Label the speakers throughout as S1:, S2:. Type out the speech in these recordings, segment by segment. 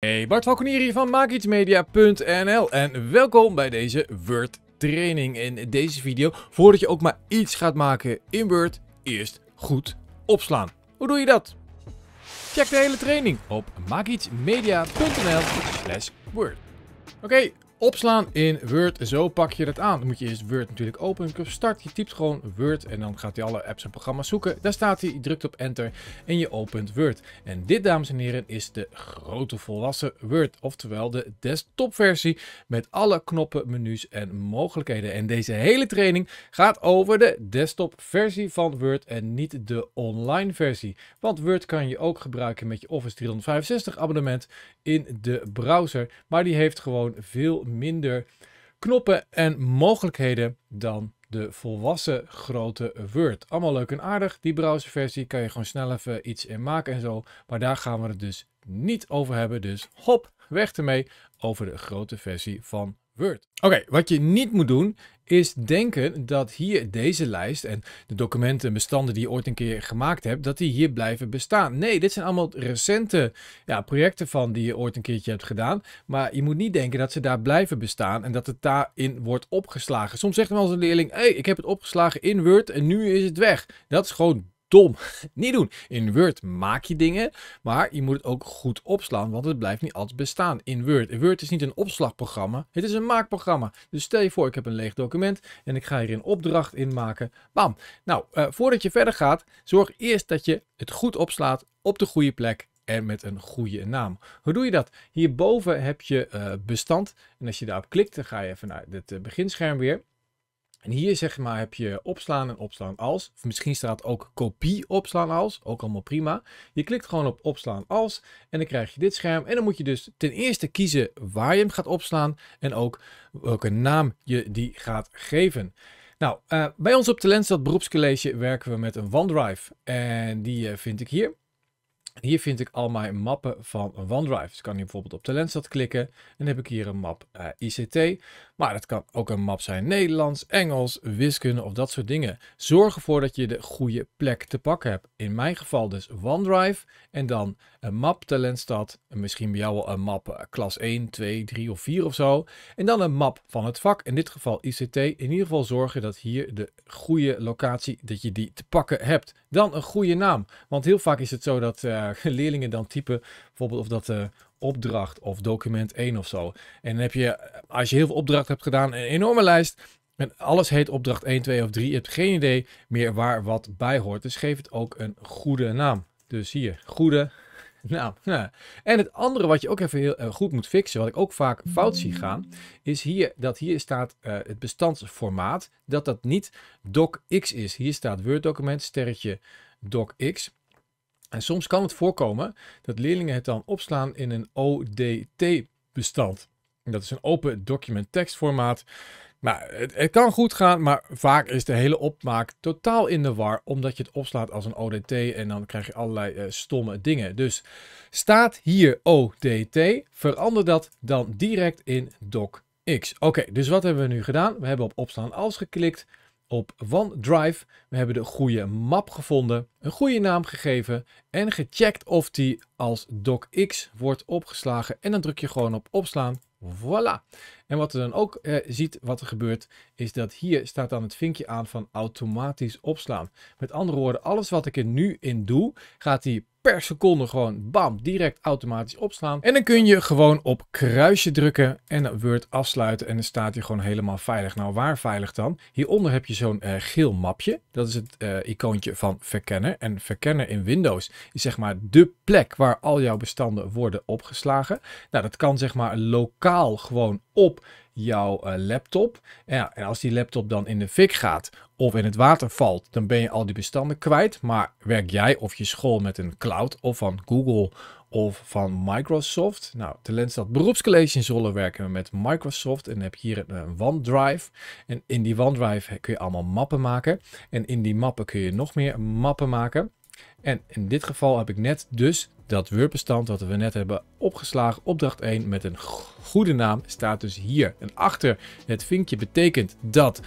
S1: Hey, Bart Valkonier hier van maakietsmedia.nl en welkom bij deze Word training. In deze video, voordat je ook maar iets gaat maken in Word, eerst goed opslaan. Hoe doe je dat? Check de hele training op maakietsmedia.nl slash Word. Oké, Opslaan in Word, zo pak je dat aan. Dan moet je eerst Word natuurlijk openen. Je start, je typt gewoon Word en dan gaat hij alle apps en programma's zoeken. Daar staat hij, je drukt op Enter en je opent Word. En dit, dames en heren, is de grote volwassen Word. Oftewel de desktopversie met alle knoppen, menus en mogelijkheden. En deze hele training gaat over de desktopversie van Word en niet de online versie. Want Word kan je ook gebruiken met je Office 365 abonnement in de browser. Maar die heeft gewoon veel minder knoppen en mogelijkheden dan de volwassen grote Word. Allemaal leuk en aardig. Die browserversie kan je gewoon snel even iets in maken en zo. Maar daar gaan we het dus niet over hebben. Dus hop, weg ermee over de grote versie van Word. Oké, wat je niet moet doen is denken dat hier deze lijst en de documenten en bestanden die je ooit een keer gemaakt hebt, dat die hier blijven bestaan. Nee, dit zijn allemaal recente ja, projecten van die je ooit een keertje hebt gedaan. Maar je moet niet denken dat ze daar blijven bestaan en dat het daarin wordt opgeslagen. Soms zegt wel als een leerling, hé, hey, ik heb het opgeslagen in Word en nu is het weg. Dat is gewoon dom. niet doen. In Word maak je dingen, maar je moet het ook goed opslaan, want het blijft niet altijd bestaan in Word. Word is niet een opslagprogramma, het is een maakprogramma. Dus stel je voor, ik heb een leeg document en ik ga hier een opdracht in maken. Bam. Nou, eh, voordat je verder gaat, zorg eerst dat je het goed opslaat op de goede plek en met een goede naam. Hoe doe je dat? Hierboven heb je eh, bestand en als je daarop klikt, dan ga je even naar het eh, beginscherm weer. En hier zeg maar heb je opslaan en opslaan als. Of misschien staat ook kopie opslaan als. Ook allemaal prima. Je klikt gewoon op opslaan als. En dan krijg je dit scherm. En dan moet je dus ten eerste kiezen waar je hem gaat opslaan. En ook welke naam je die gaat geven. Nou, eh, bij ons op Talentstad Beroepscollege werken we met een OneDrive. En die eh, vind ik hier. Hier vind ik al mijn mappen van OneDrive. Dus kan hier bijvoorbeeld op Talentstad klikken. En dan heb ik hier een map eh, ICT. Maar dat kan ook een map zijn Nederlands, Engels, wiskunde of dat soort dingen. Zorg ervoor dat je de goede plek te pakken hebt. In mijn geval dus OneDrive. En dan een map Talentstad. Misschien bij jou wel een map eh, klas 1, 2, 3 of 4 of zo. En dan een map van het vak. In dit geval ICT. In ieder geval zorg je dat hier de goede locatie, dat je die te pakken hebt. Dan een goede naam. Want heel vaak is het zo dat... Eh, eh, leerlingen dan typen. Bijvoorbeeld of dat eh, opdracht of document 1 of zo. En dan heb je, eh, als je heel veel opdrachten hebt gedaan, een enorme lijst. En alles heet opdracht 1, 2 of 3. Je hebt geen idee meer waar wat bij hoort. Dus geef het ook een goede naam. Dus hier, goede naam. Nou, en het andere wat je ook even heel goed moet fixen, wat ik ook vaak fout zie gaan, is hier dat hier staat het bestandsformaat, dat dat niet docx is. Hier staat Word document, sterretje docx. En soms kan het voorkomen dat leerlingen het dan opslaan in een ODT-bestand. Dat is een open document tekstformaat. Maar het, kan goed gaan, maar vaak is de hele opmaak totaal in de war, omdat je het opslaat als een ODT en dan krijg je allerlei eh, stomme dingen. Dus staat hier ODT, verander dat dan direct in DocX. Oké, dus wat hebben we nu gedaan? We hebben op opslaan als geklikt op OneDrive. We hebben de goede map gevonden, een goede naam gegeven en gecheckt of die als docx wordt opgeslagen. En dan druk je gewoon op opslaan. Voilà. En wat er dan ook eh, ziet wat er gebeurt, is dat hier staat dan het vinkje aan van automatisch opslaan. Met andere woorden, alles wat ik er nu in doe, gaat hij per seconde gewoon bam, direct automatisch opslaan. En dan kun je gewoon op kruisje drukken en Word afsluiten en dan staat hij gewoon helemaal veilig. Nou, waar veilig dan? Hieronder heb je zo'n eh, geel mapje. Dat is het eh, icoontje van verkennen. En verkennen in Windows is zeg maar de plek waar al jouw bestanden worden opgeslagen. Nou, dat kan zeg maar lokaal gewoon op jouw eh, laptop. Ja, en als die laptop dan in de fik gaat of in het water valt, dan ben je al die bestanden kwijt. Maar werk jij of je school met een cloud of van Google of van Microsoft? Nou, de dat Beroepscolleges zullen werken we met Microsoft en heb hier een eh, OneDrive. En in die OneDrive kun je allemaal mappen maken. En in die mappen kun je nog meer mappen maken. En in dit geval heb ik net dus dat Word-bestand we net hebben opgeslagen, opdracht 1 met een goede naam, staat dus hier. En achter het vinkje betekent dat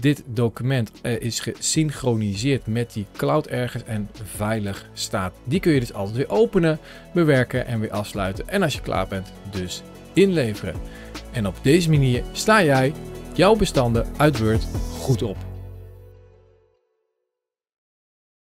S1: dit document eh, is gesynchroniseerd met die cloud ergens en veilig staat. Die kun je dus altijd weer openen, bewerken en weer afsluiten. En als je klaar bent, dus inleveren. En op deze manier sta jij jouw bestanden uit Word goed op.